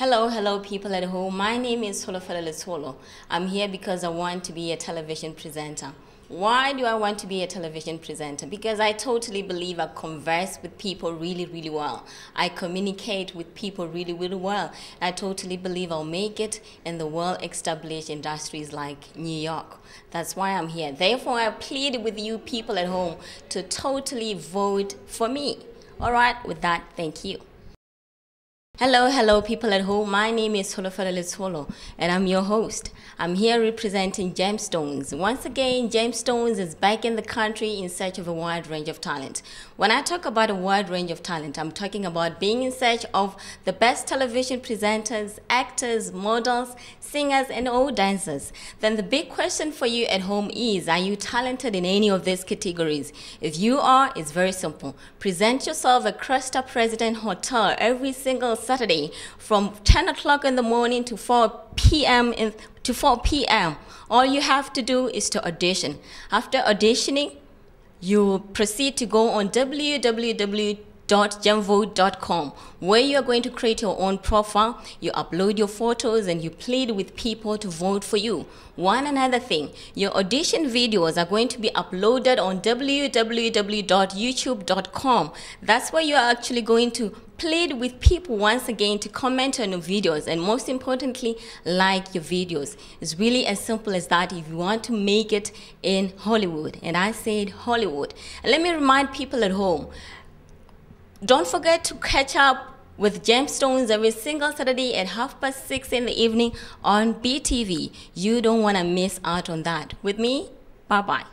Hello, hello, people at home. My name is Solo Solo. I'm here because I want to be a television presenter. Why do I want to be a television presenter? Because I totally believe I converse with people really, really well. I communicate with people really, really well. I totally believe I'll make it in the well established industries like New York. That's why I'm here. Therefore, I plead with you people at home to totally vote for me. All right, with that, thank you. Hello, hello, people at home. My name is Holofelele Swallow, and I'm your host. I'm here representing Gemstones. Once again, Gemstones is back in the country in search of a wide range of talent. When I talk about a wide range of talent, I'm talking about being in search of the best television presenters, actors, models, singers, and all dancers. Then the big question for you at home is Are you talented in any of these categories? If you are, it's very simple. Present yourself at Cresta President Hotel every single Saturday from 10 o'clock in the morning to 4 p.m. In, to 4 p.m. All you have to do is to audition. After auditioning, you proceed to go on www www.gemvote.com where you are going to create your own profile, you upload your photos and you plead with people to vote for you. One another thing, your audition videos are going to be uploaded on www.youtube.com. That's where you are actually going to plead with people once again to comment on your videos and most importantly like your videos it's really as simple as that if you want to make it in hollywood and i said hollywood let me remind people at home don't forget to catch up with gemstones every single saturday at half past six in the evening on btv you don't want to miss out on that with me bye bye